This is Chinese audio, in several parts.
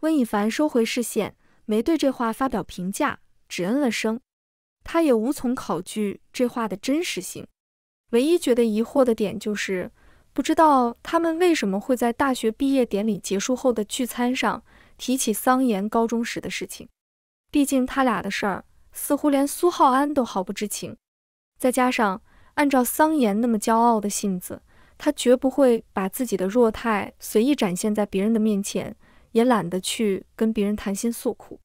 温以凡收回视线，没对这话发表评价，只嗯了声。他也无从考据这话的真实性。唯一觉得疑惑的点就是，不知道他们为什么会在大学毕业典礼结束后的聚餐上提起桑延高中时的事情。毕竟他俩的事儿似乎连苏浩安都毫不知情。再加上按照桑延那么骄傲的性子，他绝不会把自己的弱态随意展现在别人的面前。也懒得去跟别人谈心诉苦，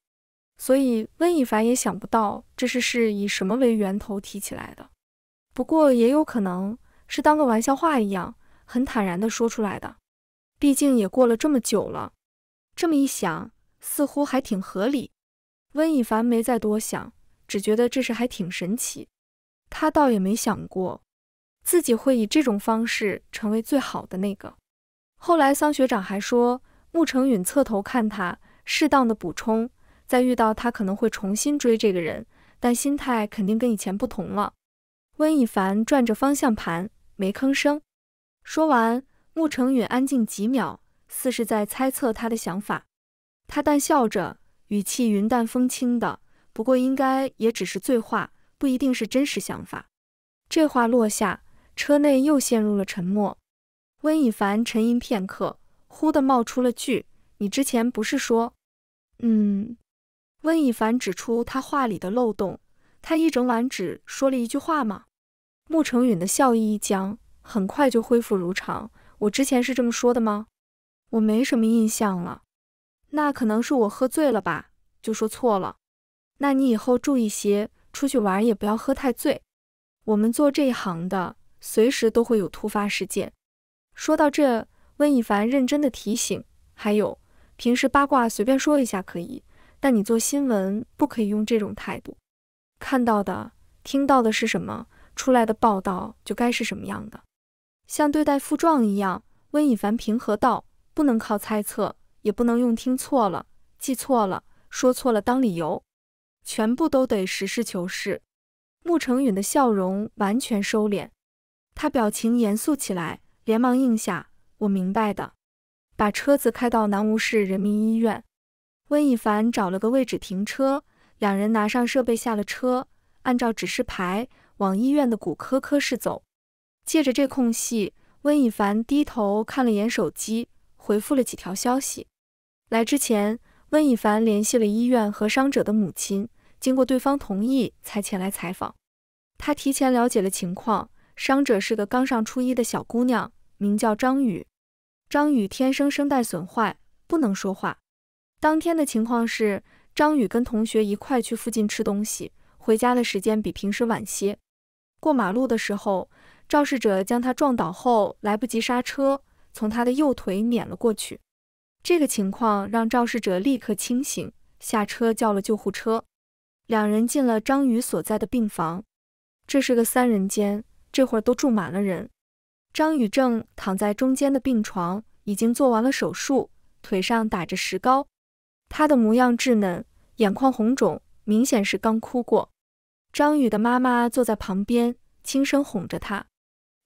所以温以凡也想不到这事是以什么为源头提起来的。不过也有可能是当个玩笑话一样，很坦然地说出来的。毕竟也过了这么久了，这么一想，似乎还挺合理。温以凡没再多想，只觉得这事还挺神奇。他倒也没想过自己会以这种方式成为最好的那个。后来桑学长还说。穆成允侧头看他，适当的补充：“再遇到他，可能会重新追这个人，但心态肯定跟以前不同了。”温以凡转着方向盘，没吭声。说完，穆成允安静几秒，似是在猜测他的想法。他淡笑着，语气云淡风轻的：“不过应该也只是醉话，不一定是真实想法。”这话落下，车内又陷入了沉默。温以凡沉吟片刻。忽地冒出了句：“你之前不是说……嗯？”温以凡指出他话里的漏洞：“他一整晚只说了一句话吗？”穆成允的笑意一僵，很快就恢复如常：“我之前是这么说的吗？我没什么印象了。那可能是我喝醉了吧，就说错了。那你以后注意些，出去玩也不要喝太醉。我们做这一行的，随时都会有突发事件。”说到这。温以凡认真的提醒：“还有，平时八卦随便说一下可以，但你做新闻不可以用这种态度。看到的、听到的是什么，出来的报道就该是什么样的。像对待副状一样。”温以凡平和道：“不能靠猜测，也不能用听错了、记错了、说错了当理由，全部都得实事求是。”穆成允的笑容完全收敛，他表情严肃起来，连忙应下。我明白的，把车子开到南无市人民医院。温以凡找了个位置停车，两人拿上设备下了车，按照指示牌往医院的骨科科室走。借着这空隙，温以凡低头看了眼手机，回复了几条消息。来之前，温以凡联系了医院和伤者的母亲，经过对方同意才前来采访。他提前了解了情况，伤者是个刚上初一的小姑娘。名叫张宇，张宇天生声带损坏，不能说话。当天的情况是，张宇跟同学一块去附近吃东西，回家的时间比平时晚些。过马路的时候，肇事者将他撞倒，后来不及刹车，从他的右腿碾了过去。这个情况让肇事者立刻清醒，下车叫了救护车。两人进了张宇所在的病房，这是个三人间，这会儿都住满了人。张宇正躺在中间的病床，已经做完了手术，腿上打着石膏。他的模样稚嫩，眼眶红肿，明显是刚哭过。张宇的妈妈坐在旁边，轻声哄着他。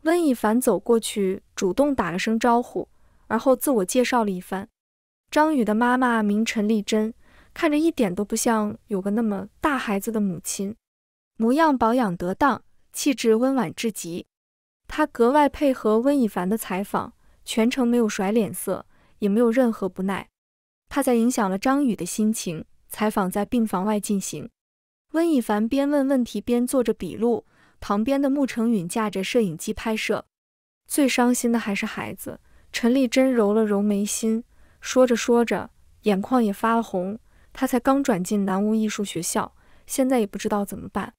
温以凡走过去，主动打了声招呼，而后自我介绍了一番。张宇的妈妈名陈丽珍，看着一点都不像有个那么大孩子的母亲，模样保养得当，气质温婉至极。他格外配合温以凡的采访，全程没有甩脸色，也没有任何不耐。他再影响了张宇的心情。采访在病房外进行，温以凡边问问题边做着笔录，旁边的穆成允架着摄影机拍摄。最伤心的还是孩子，陈丽珍揉了揉眉心，说着说着眼眶也发了红。他才刚转进南屋艺术学校，现在也不知道怎么办，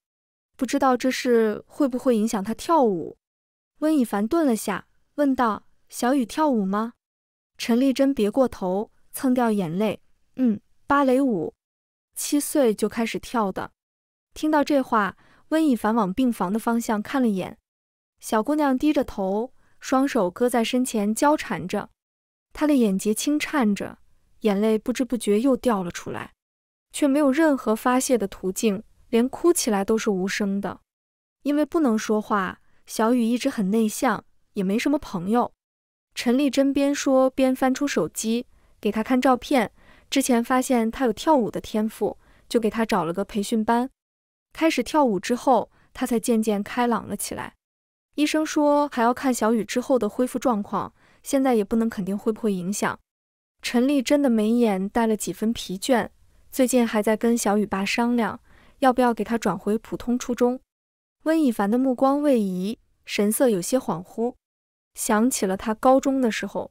不知道这事会不会影响他跳舞。温以凡顿了下，问道：“小雨跳舞吗？”陈丽珍别过头，蹭掉眼泪：“嗯，芭蕾舞，七岁就开始跳的。”听到这话，温以凡往病房的方向看了眼。小姑娘低着头，双手搁在身前交缠着，她的眼睫轻颤着，眼泪不知不觉又掉了出来，却没有任何发泄的途径，连哭起来都是无声的，因为不能说话。小雨一直很内向，也没什么朋友。陈丽珍边说边翻出手机，给他看照片。之前发现他有跳舞的天赋，就给他找了个培训班。开始跳舞之后，他才渐渐开朗了起来。医生说还要看小雨之后的恢复状况，现在也不能肯定会不会影响。陈丽珍的眉眼带了几分疲倦，最近还在跟小雨爸商量，要不要给他转回普通初中。温以凡的目光位移，神色有些恍惚，想起了他高中的时候。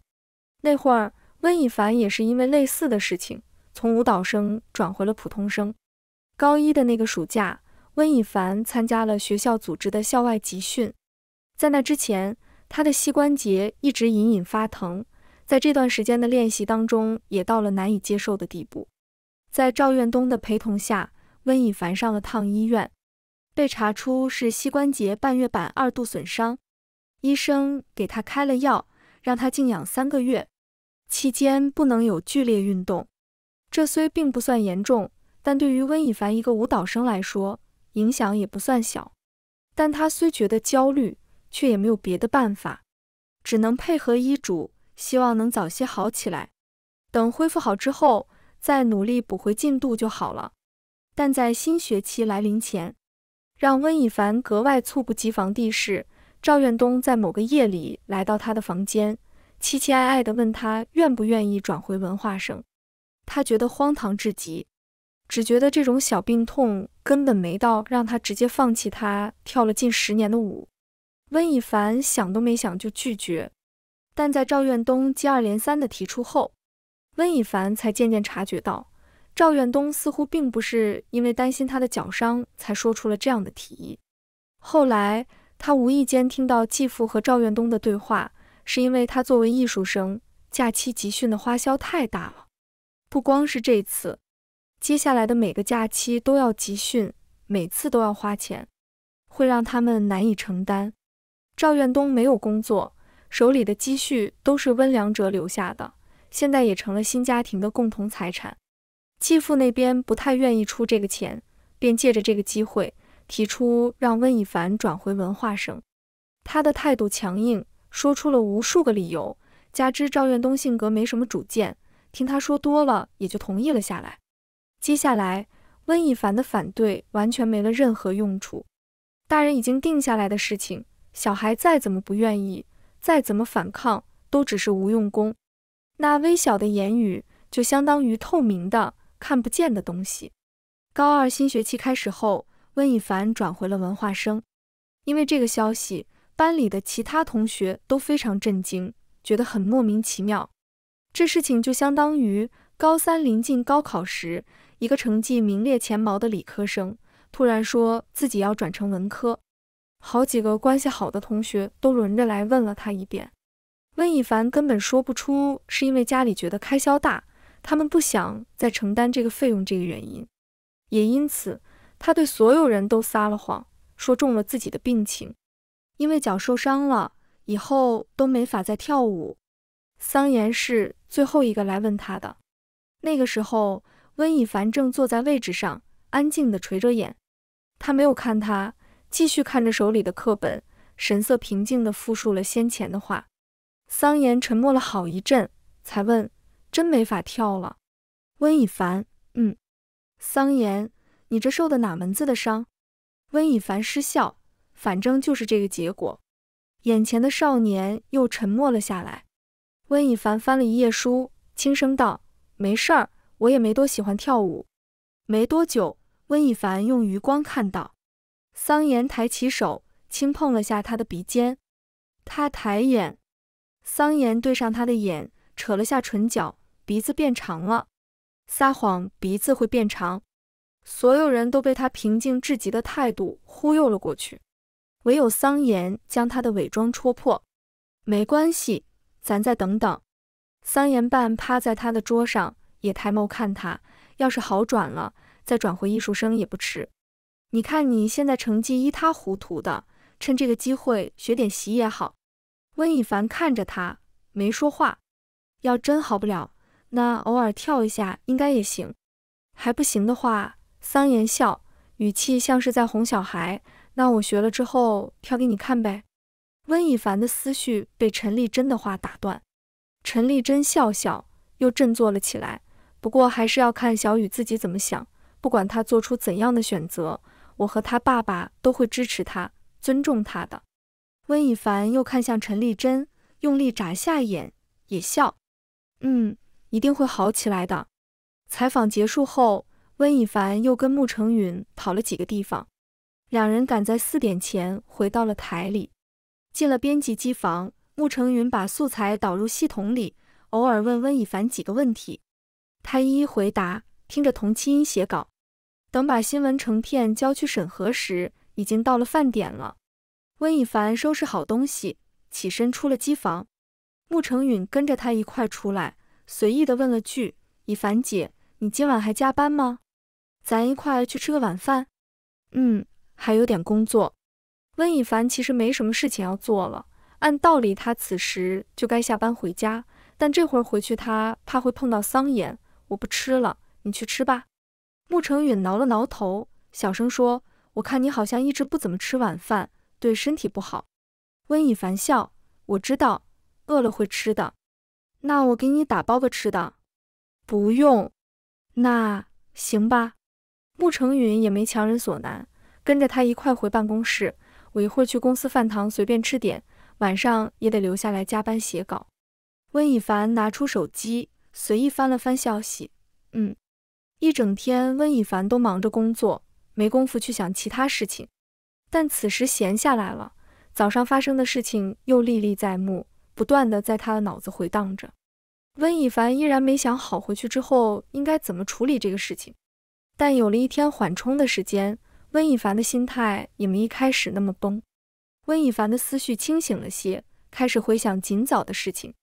那会儿，温以凡也是因为类似的事情，从舞蹈生转回了普通生。高一的那个暑假，温以凡参加了学校组织的校外集训。在那之前，他的膝关节一直隐隐发疼，在这段时间的练习当中，也到了难以接受的地步。在赵愿东的陪同下，温以凡上了趟医院。被查出是膝关节半月板二度损伤，医生给他开了药，让他静养三个月，期间不能有剧烈运动。这虽并不算严重，但对于温以凡一个舞蹈生来说，影响也不算小。但他虽觉得焦虑，却也没有别的办法，只能配合医嘱，希望能早些好起来。等恢复好之后，再努力补回进度就好了。但在新学期来临前。让温以凡格外猝不及防的是，赵远东在某个夜里来到他的房间，期期艾艾地问他愿不愿意转回文化生。他觉得荒唐至极，只觉得这种小病痛根本没到让他直接放弃他跳了近十年的舞。温以凡想都没想就拒绝，但在赵远东接二连三的提出后，温以凡才渐渐察觉到。赵远东似乎并不是因为担心他的脚伤才说出了这样的提议。后来，他无意间听到继父和赵远东的对话，是因为他作为艺术生，假期集训的花销太大了。不光是这次，接下来的每个假期都要集训，每次都要花钱，会让他们难以承担。赵远东没有工作，手里的积蓄都是温良哲留下的，现在也成了新家庭的共同财产。继父那边不太愿意出这个钱，便借着这个机会提出让温以凡转回文化生。他的态度强硬，说出了无数个理由，加之赵院东性格没什么主见，听他说多了也就同意了下来。接下来，温以凡的反对完全没了任何用处。大人已经定下来的事情，小孩再怎么不愿意，再怎么反抗，都只是无用功。那微小的言语就相当于透明的。看不见的东西。高二新学期开始后，温以凡转回了文化生。因为这个消息，班里的其他同学都非常震惊，觉得很莫名其妙。这事情就相当于高三临近高考时，一个成绩名列前茅的理科生突然说自己要转成文科，好几个关系好的同学都轮着来问了他一遍。温以凡根本说不出是因为家里觉得开销大。他们不想再承担这个费用，这个原因，也因此，他对所有人都撒了谎，说中了自己的病情，因为脚受伤了，以后都没法再跳舞。桑延是最后一个来问他的。那个时候，温以凡正坐在位置上，安静的垂着眼，他没有看他，继续看着手里的课本，神色平静的复述了先前的话。桑延沉默了好一阵，才问。真没法跳了，温以凡，嗯，桑岩，你这受的哪门子的伤？温以凡失笑，反正就是这个结果。眼前的少年又沉默了下来。温以凡翻了一页书，轻声道：“没事儿，我也没多喜欢跳舞。”没多久，温以凡用余光看到，桑岩抬起手，轻碰了下他的鼻尖。他抬眼，桑岩对上他的眼，扯了下唇角。鼻子变长了，撒谎鼻子会变长，所有人都被他平静至极的态度忽悠了过去，唯有桑岩将他的伪装戳破。没关系，咱再等等。桑岩半趴在他的桌上，也抬眸看他。要是好转了，再转回艺术生也不迟。你看你现在成绩一塌糊涂的，趁这个机会学点习也好。温以凡看着他，没说话。要真好不了。那偶尔跳一下应该也行，还不行的话，桑延笑，语气像是在哄小孩。那我学了之后跳给你看呗。温以凡的思绪被陈丽珍的话打断。陈丽珍笑笑，又振作了起来。不过还是要看小雨自己怎么想。不管他做出怎样的选择，我和他爸爸都会支持他，尊重他的。温以凡又看向陈丽珍，用力眨下眼，也笑。嗯。一定会好起来的。采访结束后，温以凡又跟穆成允跑了几个地方，两人赶在四点前回到了台里，进了编辑机房。穆成云把素材导入系统里，偶尔问温以凡几个问题，他一一回答，听着同七音写稿。等把新闻成片交去审核时，已经到了饭点了。温以凡收拾好东西，起身出了机房，穆成允跟着他一块出来。随意的问了句：“以凡姐，你今晚还加班吗？咱一块去吃个晚饭。”“嗯，还有点工作。”温以凡其实没什么事情要做了，按道理他此时就该下班回家，但这会儿回去他怕会碰到桑颜。我不吃了，你去吃吧。穆成允挠了挠头，小声说：“我看你好像一直不怎么吃晚饭，对身体不好。”温以凡笑：“我知道，饿了会吃的。”那我给你打包个吃的，不用，那行吧。穆成云也没强人所难，跟着他一块回办公室。我一会儿去公司饭堂随便吃点，晚上也得留下来加班写稿。温以凡拿出手机，随意翻了翻消息，嗯，一整天温以凡都忙着工作，没工夫去想其他事情。但此时闲下来了，早上发生的事情又历历在目。不断的在他的脑子回荡着，温以凡依然没想好回去之后应该怎么处理这个事情，但有了一天缓冲的时间，温以凡的心态也没一开始那么崩。温以凡的思绪清醒了些，开始回想今早的事情，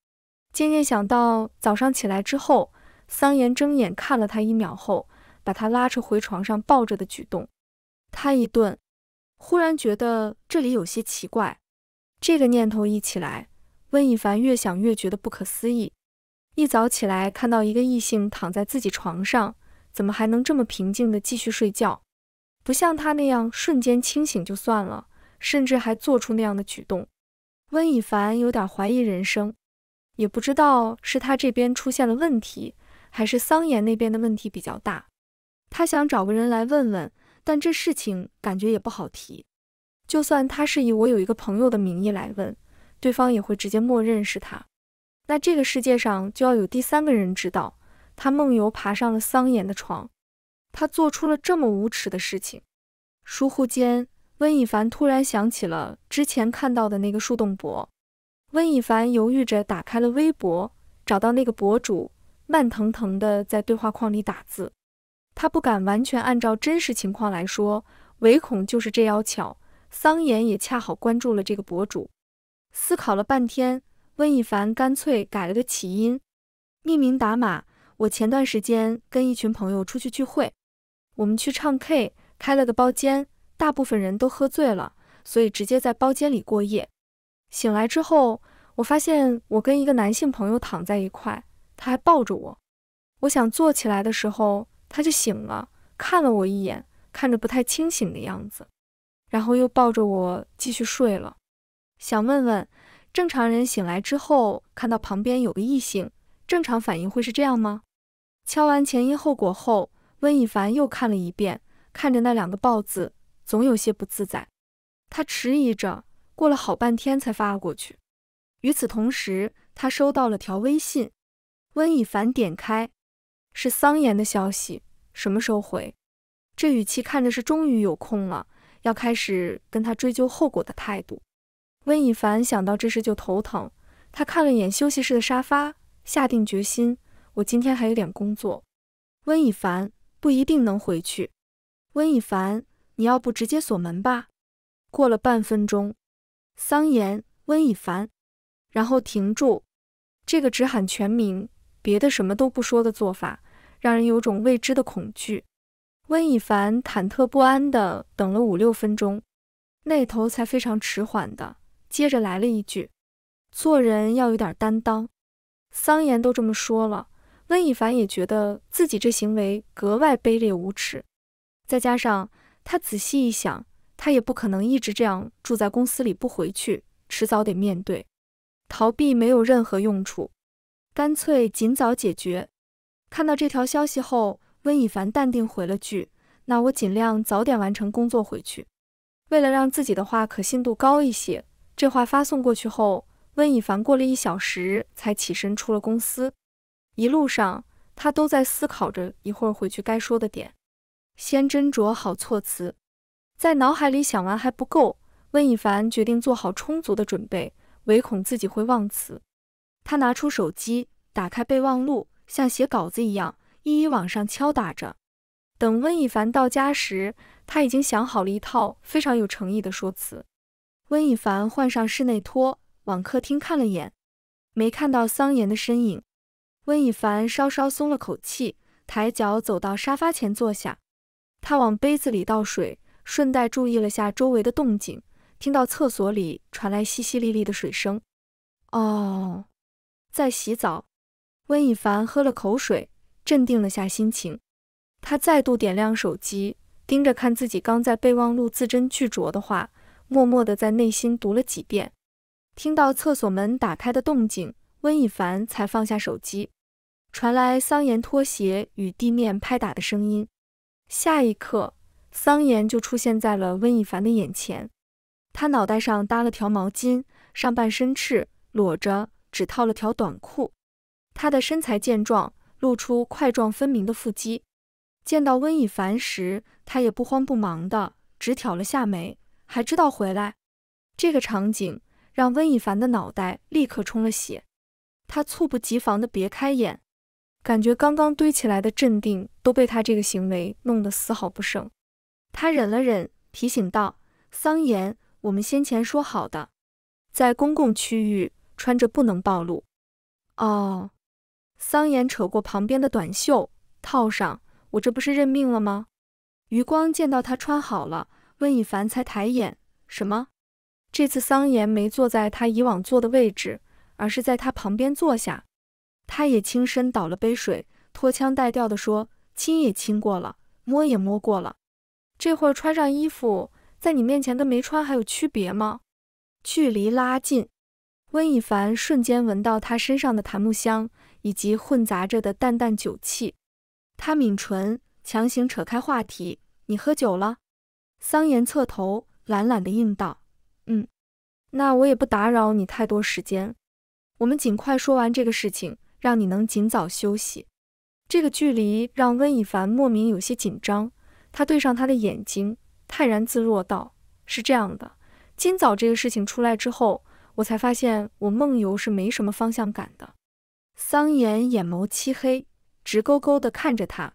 渐渐想到早上起来之后，桑延睁眼看了他一秒后，把他拉扯回床上抱着的举动，他一顿，忽然觉得这里有些奇怪，这个念头一起来。温以凡越想越觉得不可思议。一早起来看到一个异性躺在自己床上，怎么还能这么平静地继续睡觉？不像他那样瞬间清醒就算了，甚至还做出那样的举动。温以凡有点怀疑人生，也不知道是他这边出现了问题，还是桑延那边的问题比较大。他想找个人来问问，但这事情感觉也不好提。就算他是以我有一个朋友的名义来问。对方也会直接默认是他，那这个世界上就要有第三个人知道他梦游爬上了桑延的床，他做出了这么无耻的事情。疏忽间，温以凡突然想起了之前看到的那个树洞博，温以凡犹豫着打开了微博，找到那个博主，慢腾腾的在对话框里打字。他不敢完全按照真实情况来说，唯恐就是这要巧，桑延也恰好关注了这个博主。思考了半天，温以凡干脆改了个起因，匿名打码。我前段时间跟一群朋友出去聚会，我们去唱 K，开了个包间，大部分人都喝醉了，所以直接在包间里过夜。醒来之后，我发现我跟一个男性朋友躺在一块，他还抱着我。我想坐起来的时候，他就醒了，看了我一眼，看着不太清醒的样子，然后又抱着我继续睡了。想问问，正常人醒来之后看到旁边有个异性，正常反应会是这样吗？敲完前因后果后，温以凡又看了一遍，看着那两个“豹”字，总有些不自在。他迟疑着，过了好半天才发过去。与此同时，他收到了条微信，温以凡点开，是桑延的消息。什么时候回？这语气看着是终于有空了，要开始跟他追究后果的态度。温以凡想到这事就头疼，他看了眼休息室的沙发，下定决心：我今天还有点工作，温以凡不一定能回去。温以凡，你要不直接锁门吧？过了半分钟，桑延，温以凡，然后停住，这个只喊全名，别的什么都不说的做法，让人有种未知的恐惧。温以凡忐忑不安的等了五六分钟，那头才非常迟缓的。接着来了一句：“做人要有点担当。”桑延都这么说了，温以凡也觉得自己这行为格外卑劣无耻。再加上他仔细一想，他也不可能一直这样住在公司里不回去，迟早得面对。逃避没有任何用处，干脆尽早解决。看到这条消息后，温以凡淡定回了句：“那我尽量早点完成工作回去。”为了让自己的话可信度高一些。这话发送过去后，温以凡过了一小时才起身出了公司。一路上，他都在思考着一会儿回去该说的点，先斟酌好措辞。在脑海里想完还不够，温以凡决定做好充足的准备，唯恐自己会忘词。他拿出手机，打开备忘录，像写稿子一样，一一往上敲打着。等温以凡到家时，他已经想好了一套非常有诚意的说辞。温以凡换上室内拖，往客厅看了眼，没看到桑延的身影。温以凡稍稍松了口气，抬脚走到沙发前坐下。他往杯子里倒水，顺带注意了下周围的动静，听到厕所里传来淅淅沥沥的水声。哦，在洗澡。温以凡喝了口水，镇定了下心情。他再度点亮手机，盯着看自己刚在备忘录字斟句酌的话。默默地在内心读了几遍，听到厕所门打开的动静，温以凡才放下手机。传来桑延拖鞋与地面拍打的声音，下一刻，桑延就出现在了温以凡的眼前。他脑袋上搭了条毛巾，上半身赤裸着，只套了条短裤。他的身材健壮，露出块状分明的腹肌。见到温以凡时，他也不慌不忙的，直挑了下眉。还知道回来，这个场景让温以凡的脑袋立刻充了血，他猝不及防地别开眼，感觉刚刚堆起来的镇定都被他这个行为弄得丝毫不剩。他忍了忍，提醒道：“桑岩，我们先前说好的，在公共区域穿着不能暴露。”哦，桑岩扯过旁边的短袖套上，我这不是认命了吗？余光见到他穿好了。温以凡才抬眼，什么？这次桑延没坐在他以往坐的位置，而是在他旁边坐下。他也轻身倒了杯水，拖腔带调地说：“亲也亲过了，摸也摸过了，这会儿穿上衣服，在你面前跟没穿还有区别吗？”距离拉近，温以凡瞬间闻到他身上的檀木香，以及混杂着的淡淡酒气。他抿唇，强行扯开话题：“你喝酒了？”桑延侧头，懒懒地应道：“嗯，那我也不打扰你太多时间，我们尽快说完这个事情，让你能尽早休息。”这个距离让温以凡莫名有些紧张，他对上他的眼睛，泰然自若道：“是这样的，今早这个事情出来之后，我才发现我梦游是没什么方向感的。”桑延眼眸漆黑，直勾勾地看着他：“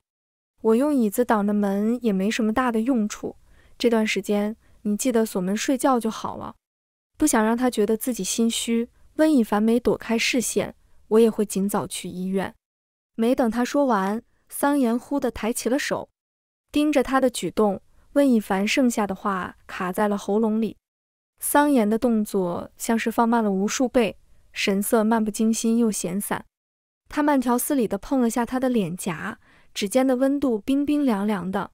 我用椅子挡着门也没什么大的用处。”这段时间你记得锁门睡觉就好了。不想让他觉得自己心虚，温以凡没躲开视线，我也会尽早去医院。没等他说完，桑延忽地抬起了手，盯着他的举动，温以凡剩下的话卡在了喉咙里。桑延的动作像是放慢了无数倍，神色漫不经心又闲散。他慢条斯理地碰了下他的脸颊，指尖的温度冰冰凉凉的，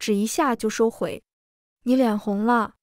指一下就收回。你脸红了。